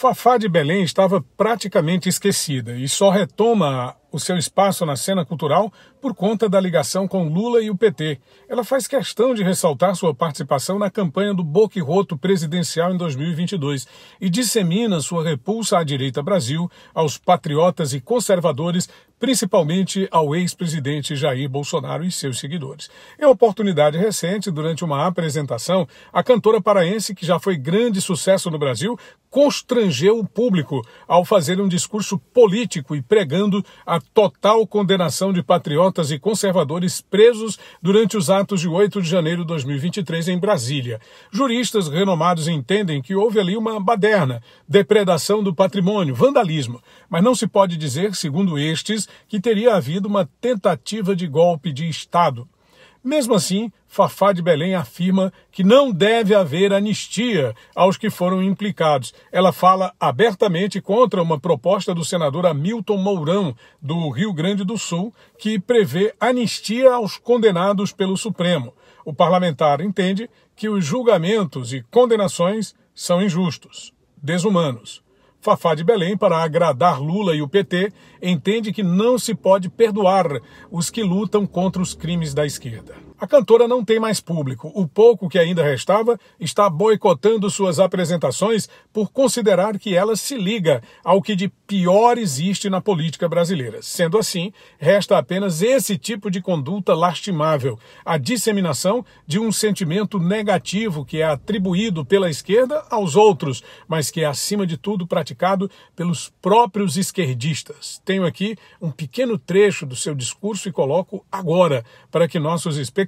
Fafá de Belém estava praticamente esquecida e só retoma o seu espaço na cena cultural por conta da ligação com Lula e o PT. Ela faz questão de ressaltar sua participação na campanha do Roto presidencial em 2022 e dissemina sua repulsa à direita Brasil, aos patriotas e conservadores, principalmente ao ex-presidente Jair Bolsonaro e seus seguidores. Em oportunidade recente, durante uma apresentação, a cantora paraense, que já foi grande sucesso no Brasil, constrangeu o público ao fazer um discurso político e pregando a total condenação de patriotas e conservadores presos durante os atos de 8 de janeiro de 2023 em Brasília. Juristas renomados entendem que houve ali uma baderna, depredação do patrimônio, vandalismo, mas não se pode dizer, segundo estes, que teria havido uma tentativa de golpe de Estado. Mesmo assim, Fafá de Belém afirma que não deve haver anistia aos que foram implicados. Ela fala abertamente contra uma proposta do senador Hamilton Mourão, do Rio Grande do Sul, que prevê anistia aos condenados pelo Supremo. O parlamentar entende que os julgamentos e condenações são injustos, desumanos. Fafá de Belém, para agradar Lula e o PT, entende que não se pode perdoar os que lutam contra os crimes da esquerda. A cantora não tem mais público. O pouco que ainda restava está boicotando suas apresentações por considerar que ela se liga ao que de pior existe na política brasileira. Sendo assim, resta apenas esse tipo de conduta lastimável, a disseminação de um sentimento negativo que é atribuído pela esquerda aos outros, mas que é acima de tudo praticado pelos próprios esquerdistas. Tenho aqui um pequeno trecho do seu discurso e coloco agora para que nossos espectadores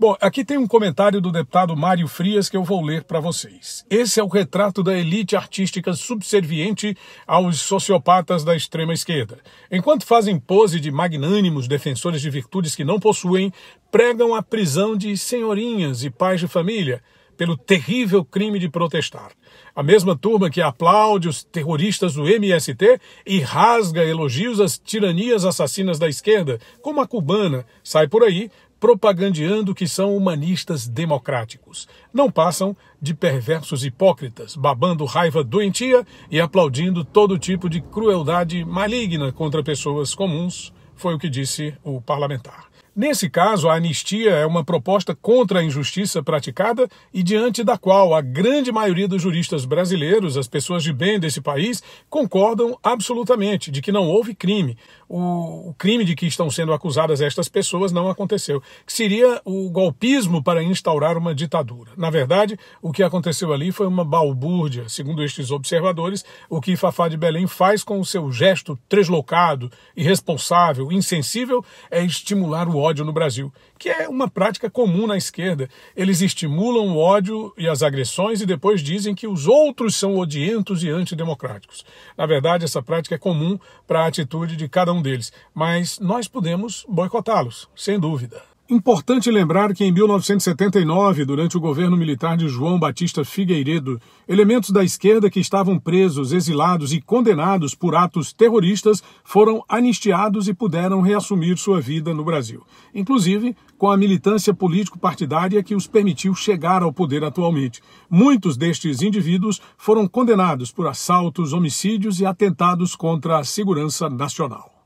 Bom, aqui tem um comentário do deputado Mário Frias que eu vou ler para vocês. Esse é o retrato da elite artística subserviente aos sociopatas da extrema esquerda. Enquanto fazem pose de magnânimos defensores de virtudes que não possuem, pregam a prisão de senhorinhas e pais de família pelo terrível crime de protestar. A mesma turma que aplaude os terroristas do MST e rasga elogios às tiranias assassinas da esquerda, como a cubana, sai por aí propagandeando que são humanistas democráticos. Não passam de perversos hipócritas, babando raiva doentia e aplaudindo todo tipo de crueldade maligna contra pessoas comuns, foi o que disse o parlamentar. Nesse caso, a anistia é uma proposta contra a injustiça praticada e diante da qual a grande maioria dos juristas brasileiros, as pessoas de bem desse país, concordam absolutamente de que não houve crime. O, crime de que estão sendo acusadas estas pessoas não aconteceu, que seria o golpismo para instaurar uma ditadura. Na verdade, o que aconteceu ali foi uma balbúrdia, segundo estes observadores, o que Fafá de Belém faz com o seu gesto treslocado, irresponsável, insensível, é estimular o ódio ódio no Brasil, que é uma prática comum na esquerda. Eles estimulam o ódio e as agressões e depois dizem que os outros são odientos e antidemocráticos. Na verdade, essa prática é comum para a atitude de cada um deles, mas nós podemos boicotá-los, sem dúvida. Importante lembrar que em 1979, durante o governo militar de João Batista Figueiredo, elementos da esquerda que estavam presos, exilados e condenados por atos terroristas foram anistiados e puderam reassumir sua vida no Brasil, inclusive com a militância político-partidária que os permitiu chegar ao poder atualmente. Muitos destes indivíduos foram condenados por assaltos, homicídios e atentados contra a segurança nacional.